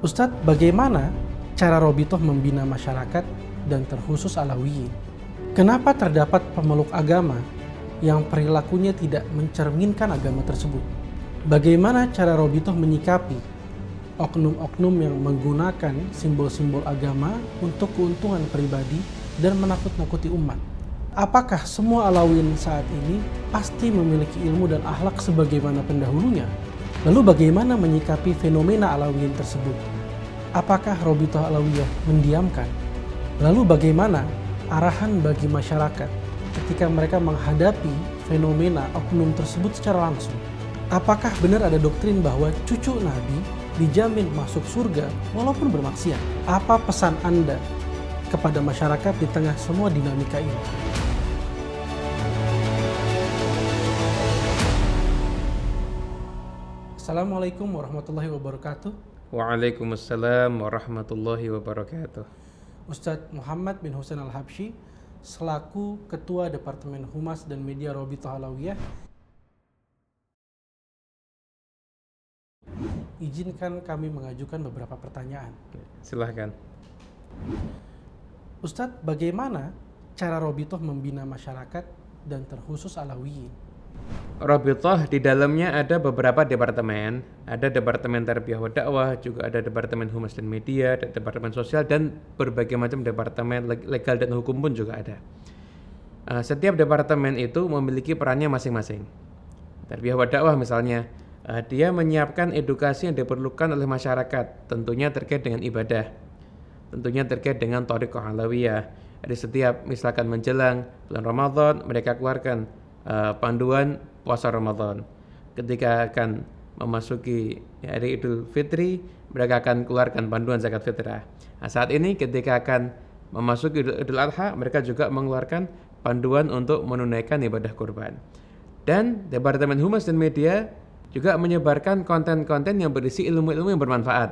Ustadz, bagaimana cara Robitoh membina masyarakat dan terkhusus Alawiyin? Kenapa terdapat pemeluk agama yang perilakunya tidak mencerminkan agama tersebut? Bagaimana cara Robitoh menyikapi oknum-oknum yang menggunakan simbol-simbol agama untuk keuntungan pribadi dan menakut-nakuti umat? Apakah semua Alawiyin saat ini pasti memiliki ilmu dan akhlak sebagaimana pendahulunya? Lalu bagaimana menyikapi fenomena alawiyin tersebut? Apakah Robitoh Alawiyah mendiamkan? Lalu bagaimana arahan bagi masyarakat ketika mereka menghadapi fenomena oknum tersebut secara langsung? Apakah benar ada doktrin bahwa cucu Nabi dijamin masuk surga walaupun bermaksiat? Apa pesan Anda kepada masyarakat di tengah semua dinamika ini? Assalamualaikum warahmatullahi wabarakatuh. Waalaikumsalam warahmatullahi wabarakatuh. Ustadz Muhammad bin Husain Al-Habsyi selaku Ketua Departemen Humas dan Media Robito Tohalawiyah. Izinkan kami mengajukan beberapa pertanyaan. Silahkan. Ustadz, bagaimana cara Robitoh membina masyarakat dan terkhusus Alawiyin? Robitoh di dalamnya ada beberapa departemen, ada departemen tarbiyah dakwah, juga ada departemen humas dan media, ada departemen sosial dan berbagai macam departemen legal dan hukum pun juga ada. Eh, setiap departemen itu memiliki perannya masing-masing. Tarbiyah dakwah misalnya, eh, dia menyiapkan edukasi yang diperlukan oleh masyarakat, tentunya terkait dengan ibadah. Tentunya terkait dengan Tariqah Alawiyah. Di setiap misalkan menjelang bulan Ramadan, mereka keluarkan Eh, panduan puasa Ramadan. Ketika akan memasuki ya, hari Idul Fitri, mereka akan keluarkan panduan zakat fitrah. Nah, saat ini ketika akan memasuki Idul Adha, mereka juga mengeluarkan panduan untuk menunaikan ibadah kurban. Dan Departemen Humas dan Media juga menyebarkan konten-konten yang berisi ilmu-ilmu yang bermanfaat.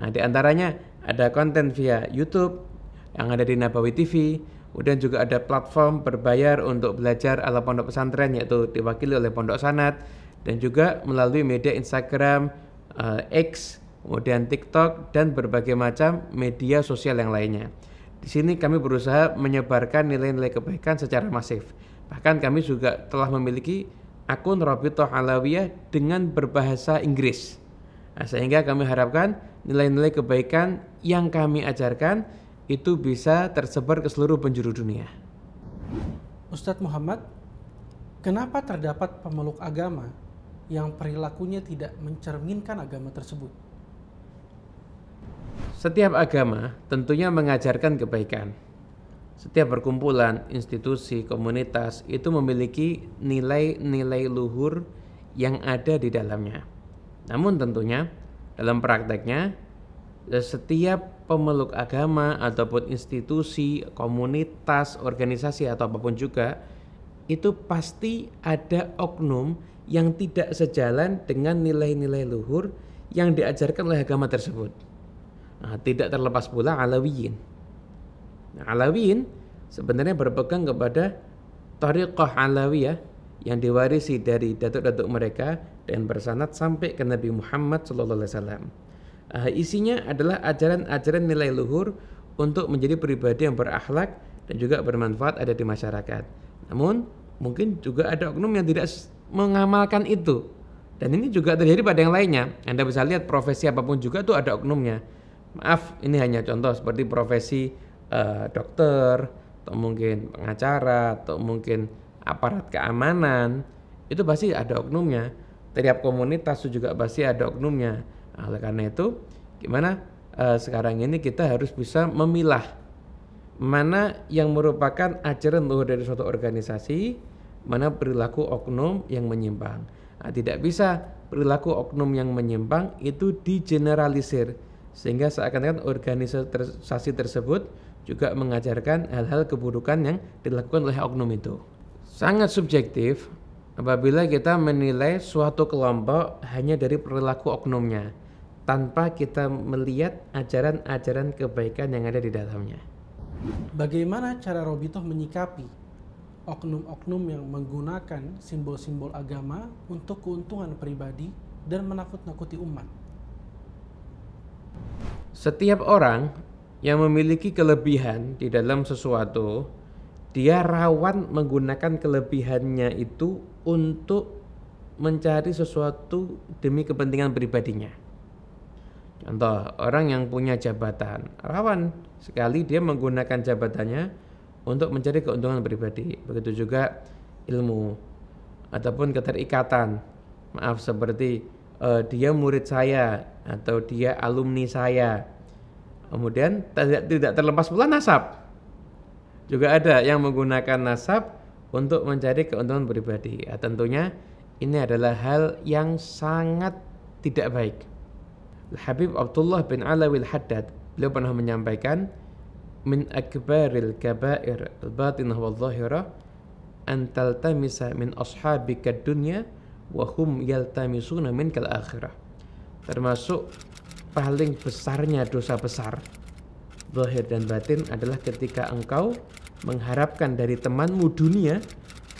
Nah, di antaranya ada konten via YouTube yang ada di Nabawi TV, Kemudian juga ada platform berbayar untuk belajar ala pondok pesantren yaitu diwakili oleh Pondok Sanat dan juga melalui media Instagram, uh, X, kemudian TikTok dan berbagai macam media sosial yang lainnya. Di sini kami berusaha menyebarkan nilai-nilai kebaikan secara masif. Bahkan kami juga telah memiliki akun Robito Alawiyah dengan berbahasa Inggris. Nah, sehingga kami harapkan nilai-nilai kebaikan yang kami ajarkan itu bisa tersebar ke seluruh penjuru dunia. Ustadz Muhammad, kenapa terdapat pemeluk agama yang perilakunya tidak mencerminkan agama tersebut? Setiap agama tentunya mengajarkan kebaikan. Setiap perkumpulan, institusi, komunitas itu memiliki nilai-nilai luhur yang ada di dalamnya. Namun tentunya dalam prakteknya setiap pemeluk agama ataupun institusi, komunitas, organisasi atau apapun juga itu pasti ada oknum yang tidak sejalan dengan nilai-nilai luhur yang diajarkan oleh agama tersebut. Nah, tidak terlepas pula Alawiyin. Nah, Alawiyin sebenarnya berpegang kepada Tariqah Alawiyah yang diwarisi dari datuk-datuk mereka dan bersanat sampai ke Nabi Muhammad SAW. Uh, isinya adalah ajaran-ajaran nilai luhur untuk menjadi pribadi yang berakhlak dan juga bermanfaat ada di masyarakat. Namun mungkin juga ada oknum yang tidak mengamalkan itu. Dan ini juga terjadi pada yang lainnya. Anda bisa lihat profesi apapun juga tuh ada oknumnya. Maaf, ini hanya contoh seperti profesi uh, dokter, atau mungkin pengacara, atau mungkin aparat keamanan. Itu pasti ada oknumnya. Setiap komunitas itu juga pasti ada oknumnya Nah, oleh karena itu, gimana e, sekarang ini kita harus bisa memilah mana yang merupakan ajaran luhur dari suatu organisasi, mana perilaku oknum yang menyimpang. Nah, tidak bisa perilaku oknum yang menyimpang itu digeneralisir sehingga seakan-akan organisasi tersebut juga mengajarkan hal-hal keburukan yang dilakukan oleh oknum itu. Sangat subjektif apabila kita menilai suatu kelompok hanya dari perilaku oknumnya tanpa kita melihat ajaran-ajaran kebaikan yang ada di dalamnya. Bagaimana cara Robitoh menyikapi oknum-oknum yang menggunakan simbol-simbol agama untuk keuntungan pribadi dan menakut-nakuti umat? Setiap orang yang memiliki kelebihan di dalam sesuatu, dia rawan menggunakan kelebihannya itu untuk mencari sesuatu demi kepentingan pribadinya. Contoh, orang yang punya jabatan rawan sekali dia menggunakan jabatannya untuk mencari keuntungan pribadi. Begitu juga ilmu ataupun keterikatan. Maaf seperti uh, dia murid saya atau dia alumni saya. Kemudian tidak tidak terlepas pula nasab. Juga ada yang menggunakan nasab untuk mencari keuntungan pribadi. Ya, tentunya ini adalah hal yang sangat tidak baik. Habib Abdullah bin Alawi Al-Haddad beliau pernah menyampaikan min akbaril kabair al-batinah wal zahira an taltamisa min ashabika dunya wa hum yaltamisuna min kal akhirah termasuk paling besarnya dosa besar zahir dan batin adalah ketika engkau mengharapkan dari temanmu dunia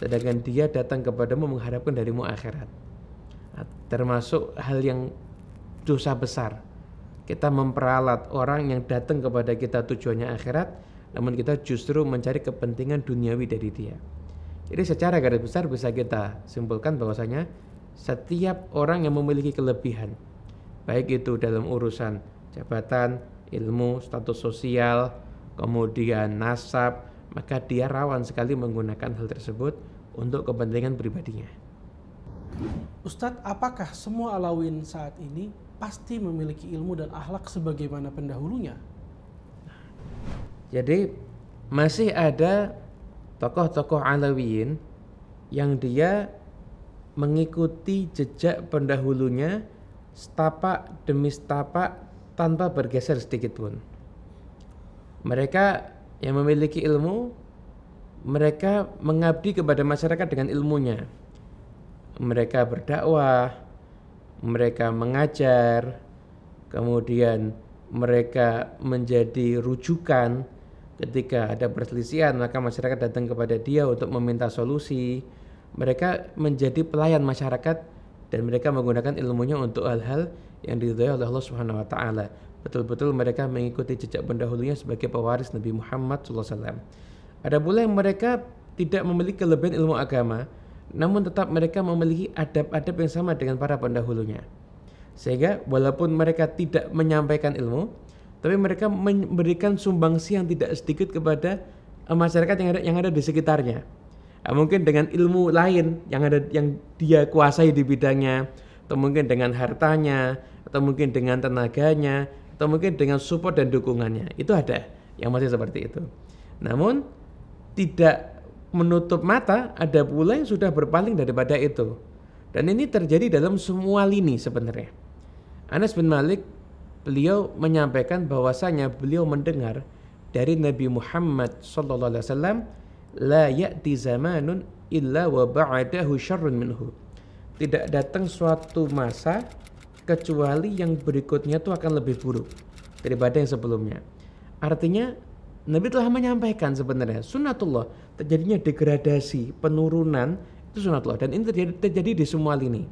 sedangkan dia datang kepadamu mengharapkan darimu akhirat termasuk hal yang dosa besar. Kita memperalat orang yang datang kepada kita tujuannya akhirat, namun kita justru mencari kepentingan duniawi dari dia. Jadi secara garis besar bisa kita simpulkan bahwasanya setiap orang yang memiliki kelebihan, baik itu dalam urusan jabatan, ilmu, status sosial, kemudian nasab, maka dia rawan sekali menggunakan hal tersebut untuk kepentingan pribadinya. Ustadz, apakah semua alawin saat ini pasti memiliki ilmu dan akhlak sebagaimana pendahulunya. Jadi masih ada tokoh-tokoh Alawiyin yang dia mengikuti jejak pendahulunya setapak demi setapak tanpa bergeser sedikit pun. Mereka yang memiliki ilmu, mereka mengabdi kepada masyarakat dengan ilmunya. Mereka berdakwah, mereka mengajar, kemudian mereka menjadi rujukan ketika ada perselisihan, maka masyarakat datang kepada dia untuk meminta solusi. Mereka menjadi pelayan masyarakat dan mereka menggunakan ilmunya untuk hal-hal yang diridhai oleh Allah Subhanahu wa taala. Betul-betul mereka mengikuti jejak pendahulunya sebagai pewaris Nabi Muhammad SAW. Ada pula yang mereka tidak memiliki kelebihan ilmu agama, namun tetap mereka memiliki adab-adab yang sama dengan para pendahulunya. Sehingga walaupun mereka tidak menyampaikan ilmu, tapi mereka memberikan sumbangsi yang tidak sedikit kepada eh, masyarakat yang ada yang ada di sekitarnya. Eh, mungkin dengan ilmu lain yang ada yang dia kuasai di bidangnya, atau mungkin dengan hartanya, atau mungkin dengan tenaganya, atau mungkin dengan support dan dukungannya. Itu ada yang masih seperti itu. Namun tidak menutup mata, ada pula yang sudah berpaling daripada itu. Dan ini terjadi dalam semua lini sebenarnya. Anas bin Malik beliau menyampaikan bahwasanya beliau mendengar dari Nabi Muhammad sallallahu alaihi wasallam la ya'ti zamanun illa wa ba'dahu syarrun minhu. Tidak datang suatu masa kecuali yang berikutnya itu akan lebih buruk daripada yang sebelumnya. Artinya Nabi telah menyampaikan sebenarnya sunatullah terjadinya degradasi penurunan itu sunatullah dan ini terjadi, terjadi di semua lini.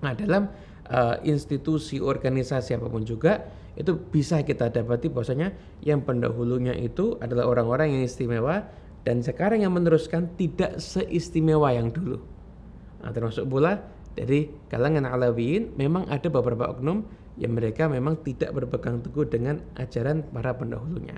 Nah dalam uh, institusi organisasi apapun juga itu bisa kita dapati bahwasanya yang pendahulunya itu adalah orang-orang yang istimewa dan sekarang yang meneruskan tidak seistimewa yang dulu. Nah, termasuk pula dari kalangan alawiin memang ada beberapa oknum yang mereka memang tidak berpegang teguh dengan ajaran para pendahulunya.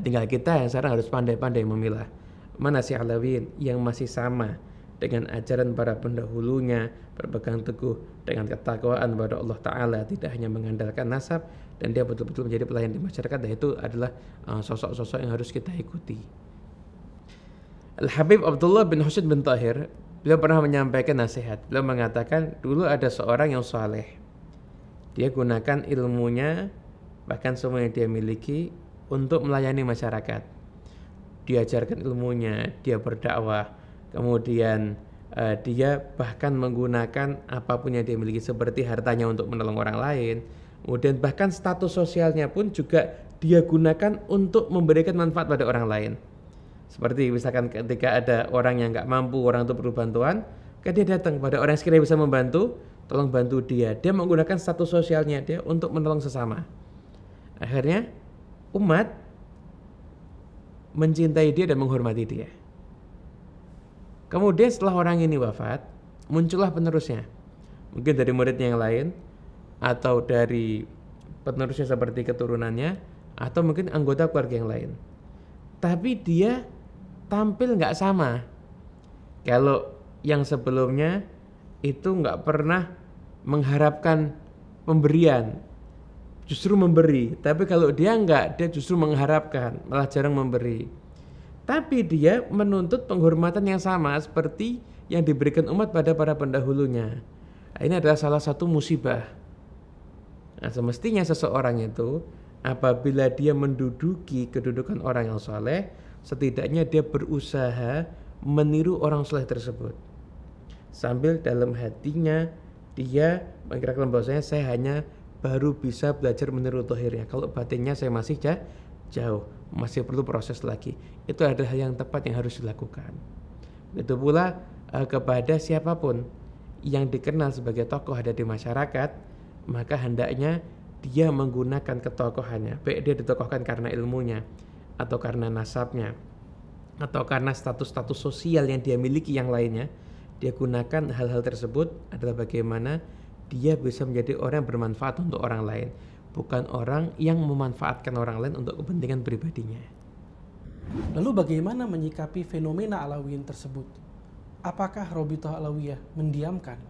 Tinggal kita yang sekarang harus pandai-pandai memilah mana si Alawin yang masih sama dengan ajaran para pendahulunya berpegang teguh dengan ketakwaan kepada Allah Ta'ala tidak hanya mengandalkan nasab dan dia betul-betul menjadi pelayan di masyarakat dan itu adalah uh, sosok-sosok yang harus kita ikuti Al-Habib Abdullah bin Husain bin Tahir beliau pernah menyampaikan nasihat beliau mengatakan dulu ada seorang yang saleh, dia gunakan ilmunya bahkan semua yang dia miliki untuk melayani masyarakat. Diajarkan ilmunya, dia berdakwah, kemudian uh, dia bahkan menggunakan apapun yang dia miliki seperti hartanya untuk menolong orang lain. Kemudian bahkan status sosialnya pun juga dia gunakan untuk memberikan manfaat pada orang lain. Seperti misalkan ketika ada orang yang nggak mampu, orang itu perlu bantuan, kan dia datang pada orang yang sekiranya bisa membantu, tolong bantu dia. Dia menggunakan status sosialnya dia untuk menolong sesama. Akhirnya umat mencintai dia dan menghormati dia. Kemudian setelah orang ini wafat, muncullah penerusnya. Mungkin dari muridnya yang lain, atau dari penerusnya seperti keturunannya, atau mungkin anggota keluarga yang lain. Tapi dia tampil nggak sama. Kalau yang sebelumnya itu nggak pernah mengharapkan pemberian justru memberi. Tapi kalau dia enggak, dia justru mengharapkan, malah jarang memberi. Tapi dia menuntut penghormatan yang sama seperti yang diberikan umat pada para pendahulunya. Nah, ini adalah salah satu musibah. Nah, semestinya seseorang itu apabila dia menduduki kedudukan orang yang soleh, setidaknya dia berusaha meniru orang soleh tersebut. Sambil dalam hatinya dia mengira bahwasanya saya hanya baru bisa belajar menurut ya Kalau batinnya saya masih jauh, masih perlu proses lagi. Itu adalah hal yang tepat yang harus dilakukan. Itu pula eh, kepada siapapun yang dikenal sebagai tokoh ada di masyarakat, maka hendaknya dia menggunakan ketokohannya. Baik dia ditokohkan karena ilmunya, atau karena nasabnya, atau karena status-status sosial yang dia miliki yang lainnya, dia gunakan hal-hal tersebut adalah bagaimana dia bisa menjadi orang yang bermanfaat untuk orang lain, bukan orang yang memanfaatkan orang lain untuk kepentingan pribadinya. Lalu bagaimana menyikapi fenomena Alawiyin tersebut? Apakah Robitoh Alawiyah mendiamkan?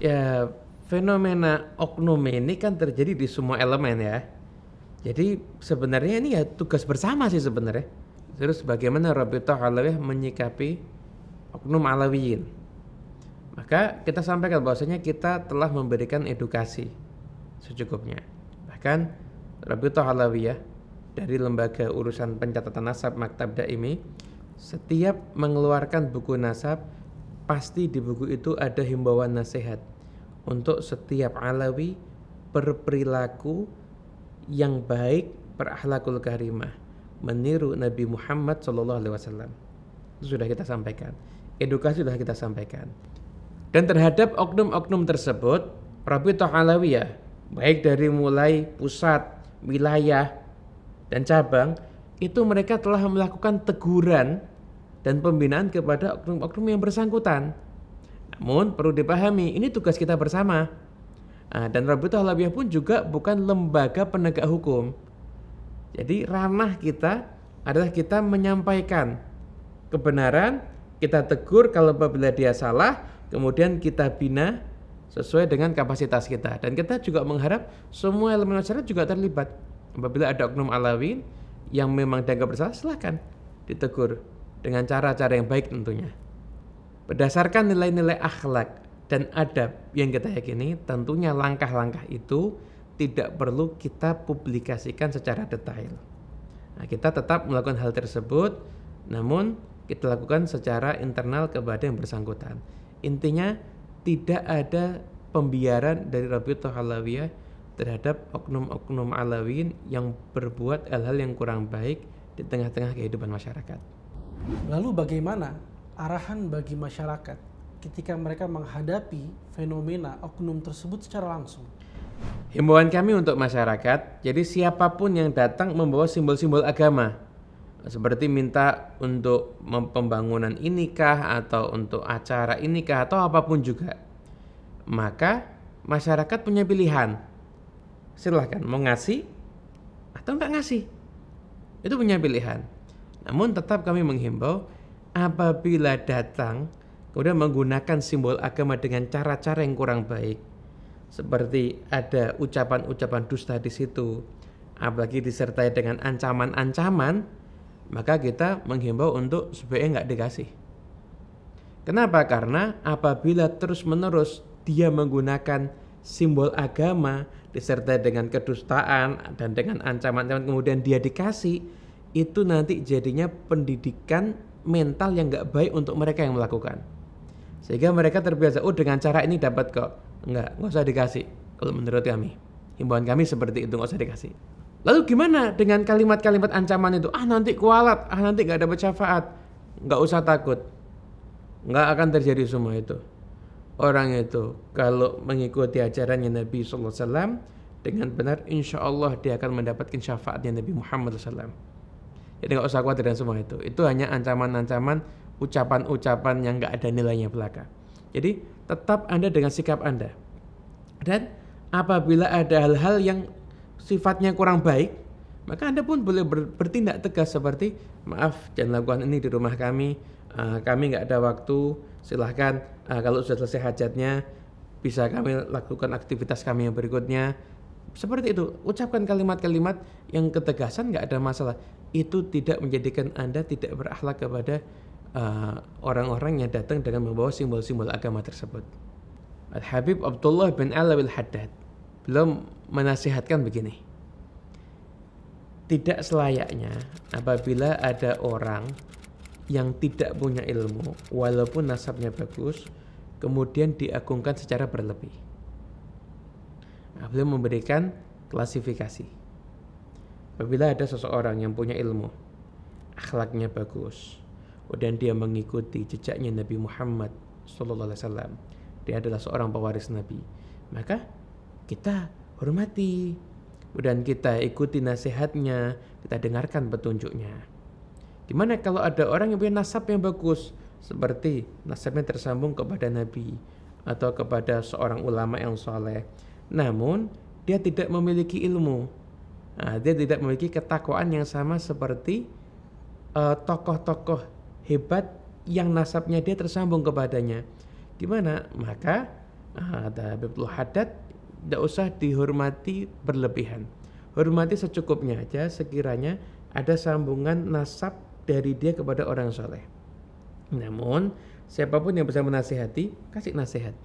Ya, fenomena oknum ini kan terjadi di semua elemen ya. Jadi sebenarnya ini ya tugas bersama sih sebenarnya. Terus bagaimana Robitoh Alawiyah menyikapi oknum Alawiyin? Maka kita sampaikan bahwasanya kita telah memberikan edukasi secukupnya. Bahkan Rabita Halawiyah dari lembaga urusan pencatatan nasab Maktab Daimi setiap mengeluarkan buku nasab pasti di buku itu ada himbauan nasihat untuk setiap alawi berperilaku yang baik berakhlakul karimah meniru Nabi Muhammad SAW. sudah kita sampaikan edukasi sudah kita sampaikan dan terhadap oknum-oknum tersebut, Rabitah Alawiyah, baik dari mulai pusat, wilayah, dan cabang, itu mereka telah melakukan teguran dan pembinaan kepada oknum-oknum yang bersangkutan. Namun perlu dipahami, ini tugas kita bersama. Nah, dan Rabitah Alawiyah pun juga bukan lembaga penegak hukum. Jadi ranah kita adalah kita menyampaikan kebenaran, kita tegur kalau apabila dia salah, kemudian kita bina sesuai dengan kapasitas kita dan kita juga mengharap semua elemen masyarakat juga terlibat apabila ada oknum alawi yang memang dianggap bersalah silahkan ditegur dengan cara-cara yang baik tentunya berdasarkan nilai-nilai akhlak dan adab yang kita yakini tentunya langkah-langkah itu tidak perlu kita publikasikan secara detail nah, kita tetap melakukan hal tersebut namun kita lakukan secara internal kepada yang bersangkutan Intinya tidak ada pembiaran dari Rabiutul Alawiyah terhadap oknum-oknum alawin yang berbuat hal-hal yang kurang baik di tengah-tengah kehidupan masyarakat. Lalu bagaimana arahan bagi masyarakat ketika mereka menghadapi fenomena oknum tersebut secara langsung? Himbauan kami untuk masyarakat, jadi siapapun yang datang membawa simbol-simbol agama, seperti minta untuk pembangunan inikah atau untuk acara inikah atau apapun juga. Maka masyarakat punya pilihan. Silahkan mau ngasih atau nggak ngasih. Itu punya pilihan. Namun tetap kami menghimbau apabila datang kemudian menggunakan simbol agama dengan cara-cara yang kurang baik. Seperti ada ucapan-ucapan dusta di situ, apalagi disertai dengan ancaman-ancaman, maka kita menghimbau untuk sebaiknya nggak dikasih. Kenapa? Karena apabila terus-menerus dia menggunakan simbol agama disertai dengan kedustaan dan dengan ancaman-ancaman kemudian dia dikasih, itu nanti jadinya pendidikan mental yang nggak baik untuk mereka yang melakukan. Sehingga mereka terbiasa, oh dengan cara ini dapat kok. Enggak, nggak usah dikasih. Kalau menurut kami, himbauan kami seperti itu nggak usah dikasih. Lalu gimana dengan kalimat-kalimat ancaman itu? Ah nanti kualat, ah nanti gak dapat syafaat. Gak usah takut. Gak akan terjadi semua itu. Orang itu kalau mengikuti ajarannya Nabi SAW dengan benar, insya Allah dia akan mendapatkan syafaatnya Nabi Muhammad SAW. Jadi nggak usah khawatir dengan semua itu. Itu hanya ancaman-ancaman, ucapan-ucapan yang gak ada nilainya belaka. Jadi tetap Anda dengan sikap Anda. Dan apabila ada hal-hal yang sifatnya kurang baik, maka Anda pun boleh ber, bertindak tegas seperti, maaf jangan lakukan ini di rumah kami, uh, kami nggak ada waktu, silahkan uh, kalau sudah selesai hajatnya, bisa kami lakukan aktivitas kami yang berikutnya. Seperti itu, ucapkan kalimat-kalimat yang ketegasan nggak ada masalah. Itu tidak menjadikan Anda tidak berakhlak kepada eh, orang-orang uh, yang datang dengan membawa simbol-simbol agama tersebut. Al-Habib Abdullah bin Alawil haddad belum menasihatkan begini. Tidak selayaknya apabila ada orang yang tidak punya ilmu, walaupun nasabnya bagus, kemudian diagungkan secara berlebih. Nah, beliau memberikan klasifikasi. Apabila ada seseorang yang punya ilmu, akhlaknya bagus, dan dia mengikuti jejaknya Nabi Muhammad SAW, dia adalah seorang pewaris Nabi, maka kita hormati. dan kita ikuti nasihatnya, kita dengarkan petunjuknya. Gimana kalau ada orang yang punya nasab yang bagus, seperti nasabnya tersambung kepada Nabi atau kepada seorang ulama yang soleh, namun dia tidak memiliki ilmu, nah, dia tidak memiliki ketakwaan yang sama seperti eh, tokoh-tokoh uh, hebat yang nasabnya dia tersambung kepadanya. Gimana? Maka ah, ada Habibullah Haddad tidak usah dihormati berlebihan. Hormati secukupnya aja sekiranya ada sambungan nasab dari dia kepada orang soleh. Namun, siapapun yang bisa menasihati, kasih nasihat.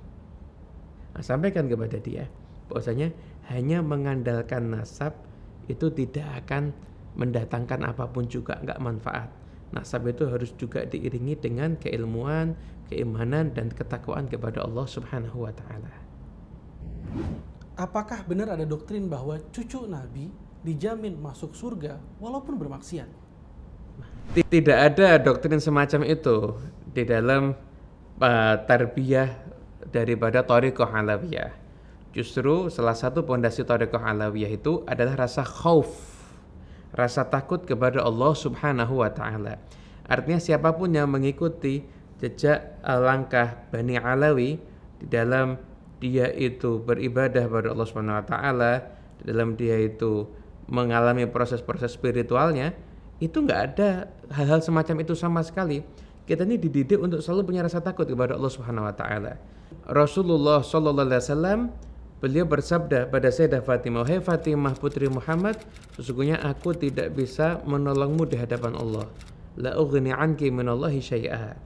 Nah, sampaikan kepada dia bahwasanya hanya mengandalkan nasab itu tidak akan mendatangkan apapun juga nggak manfaat. Nasab itu harus juga diiringi dengan keilmuan, keimanan dan ketakwaan kepada Allah Subhanahu wa taala apakah benar ada doktrin bahwa cucu Nabi dijamin masuk surga walaupun bermaksiat? Tidak ada doktrin semacam itu di dalam uh, tarbiyah daripada Tariqah Alawiyah. Justru salah satu pondasi Tariqah Alawiyah itu adalah rasa khauf, rasa takut kepada Allah Subhanahu wa taala. Artinya siapapun yang mengikuti jejak uh, langkah Bani Alawi di dalam dia itu beribadah pada Allah Subhanahu wa taala, dalam dia itu mengalami proses-proses spiritualnya, itu nggak ada hal-hal semacam itu sama sekali. Kita ini dididik untuk selalu punya rasa takut kepada Allah Subhanahu wa taala. Rasulullah sallallahu alaihi wasallam beliau bersabda pada Sayyidah Fatimah, "Hai hey Fatimah putri Muhammad, sesungguhnya aku tidak bisa menolongmu di hadapan Allah. La ughni anki minallahi syai'a."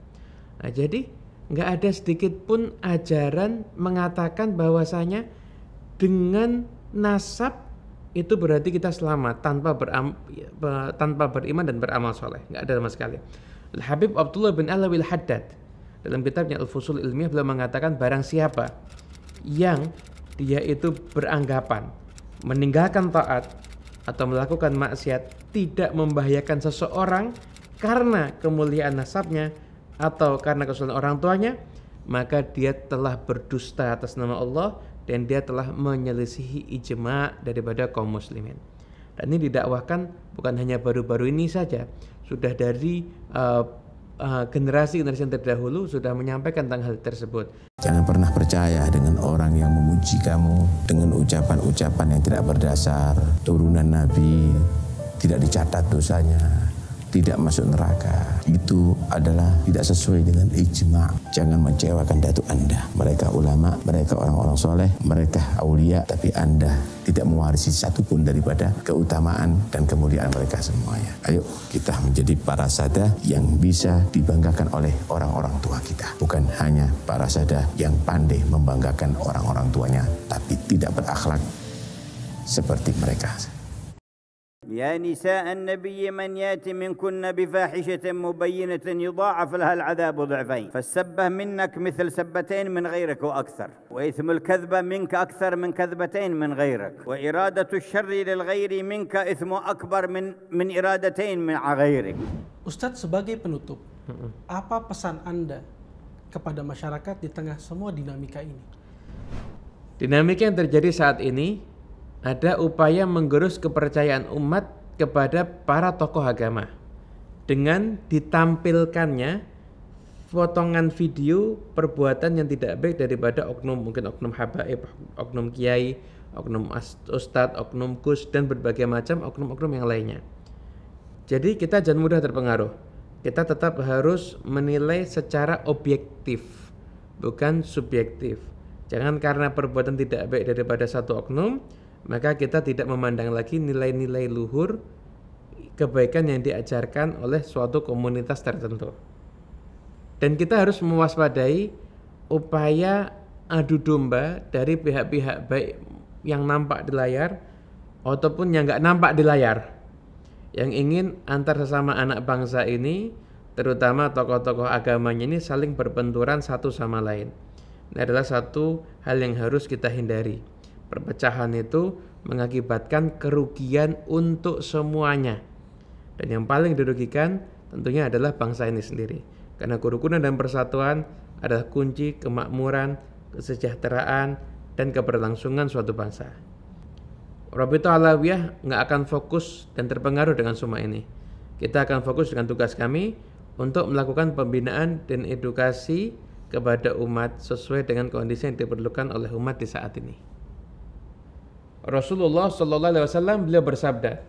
Nah, jadi nggak ada sedikit pun ajaran mengatakan bahwasanya dengan nasab itu berarti kita selamat tanpa beram, tanpa beriman dan beramal soleh nggak ada sama sekali Al Habib Abdullah bin Alawi Al Haddad dalam kitabnya Al Fusul Ilmiah beliau mengatakan barang siapa yang dia itu beranggapan meninggalkan taat atau melakukan maksiat tidak membahayakan seseorang karena kemuliaan nasabnya atau karena kesulitan orang tuanya, maka dia telah berdusta atas nama Allah dan dia telah menyelisihi ijma daripada kaum muslimin. Dan ini didakwahkan bukan hanya baru-baru ini saja, sudah dari eh, eh, generasi uh, uh, generasi yang terdahulu sudah menyampaikan tentang hal tersebut. Jangan pernah percaya dengan orang yang memuji kamu dengan ucapan-ucapan yang tidak berdasar. Turunan Nabi tidak dicatat dosanya tidak masuk neraka. Itu adalah tidak sesuai dengan ijma. Jangan mengecewakan datu Anda. Mereka ulama, mereka orang-orang soleh, mereka aulia, tapi Anda tidak mewarisi satupun daripada keutamaan dan kemuliaan mereka semuanya. Ayo kita menjadi para sadah yang bisa dibanggakan oleh orang-orang tua kita. Bukan hanya para sadah yang pandai membanggakan orang-orang tuanya, tapi tidak berakhlak seperti mereka. يا نساء النبي من ياتي منكن بفاحشه مبينه يضاعف لها العذاب ضعفين فالسبه منك مثل سبتين من غيرك واكثر واثم الكذبه منك اكثر من كذبتين من غيرك واراده الشر للغير منك اثم اكبر من من ارادتين من غيرك أستاذ sebagai penutup apa pesan Anda kepada masyarakat di tengah semua dinamika ini dinamika yang terjadi saat ini ada upaya menggerus kepercayaan umat kepada para tokoh agama dengan ditampilkannya potongan video perbuatan yang tidak baik daripada oknum mungkin oknum habaib, oknum kiai, oknum ustad, oknum kus dan berbagai macam oknum-oknum yang lainnya. Jadi kita jangan mudah terpengaruh. Kita tetap harus menilai secara objektif, bukan subjektif. Jangan karena perbuatan tidak baik daripada satu oknum, maka kita tidak memandang lagi nilai-nilai luhur kebaikan yang diajarkan oleh suatu komunitas tertentu. Dan kita harus mewaspadai upaya adu domba dari pihak-pihak baik yang nampak di layar ataupun yang nggak nampak di layar yang ingin antar sesama anak bangsa ini terutama tokoh-tokoh agamanya ini saling berbenturan satu sama lain. Ini adalah satu hal yang harus kita hindari. Perpecahan itu mengakibatkan kerugian untuk semuanya. Dan yang paling dirugikan tentunya adalah bangsa ini sendiri. Karena kerukunan dan persatuan adalah kunci kemakmuran, kesejahteraan, dan keberlangsungan suatu bangsa. Robito Alawiyah nggak akan fokus dan terpengaruh dengan semua ini. Kita akan fokus dengan tugas kami untuk melakukan pembinaan dan edukasi kepada umat sesuai dengan kondisi yang diperlukan oleh umat di saat ini. Rasulullah sallallahu Alaihi Wasallam beliau bersabda,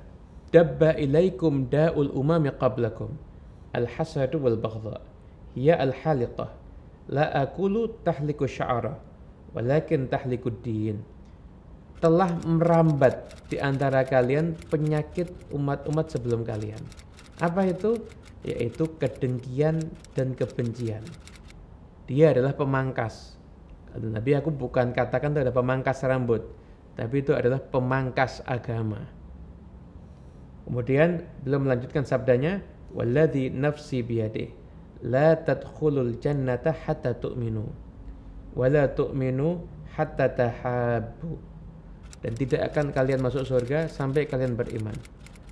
"Dabba ilaikum da'ul umami qablakum, al hasadu wal baghdha, hiya al haliqah, la akulu tahliku sya'ara, walakin tahliku din." Telah merambat di antara kalian penyakit umat-umat sebelum kalian. Apa itu? Yaitu kedengkian dan kebencian. Dia adalah pemangkas. Kata Nabi, aku bukan katakan terhadap pemangkas rambut tapi itu adalah pemangkas agama. Kemudian beliau melanjutkan sabdanya, "Walladzi nafsi biyadi, la tadkhulul jannata hatta tu'minu, wa la tu'minu hatta tahabbu." Dan tidak akan kalian masuk surga sampai kalian beriman.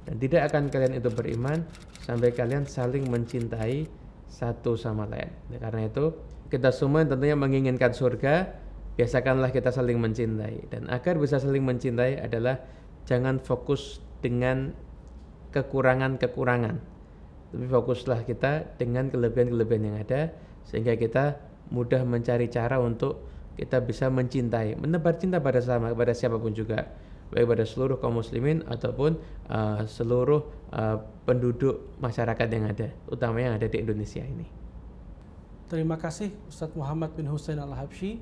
Dan tidak akan kalian itu beriman sampai kalian saling mencintai satu sama lain. karena itu kita semua tentunya menginginkan surga, biasakanlah kita saling mencintai dan agar bisa saling mencintai adalah jangan fokus dengan kekurangan-kekurangan tapi fokuslah kita dengan kelebihan-kelebihan yang ada sehingga kita mudah mencari cara untuk kita bisa mencintai menebar cinta pada sama kepada siapapun juga baik pada seluruh kaum muslimin ataupun uh, seluruh uh, penduduk masyarakat yang ada utamanya yang ada di Indonesia ini terima kasih Ustadz Muhammad bin Hussein al Habshi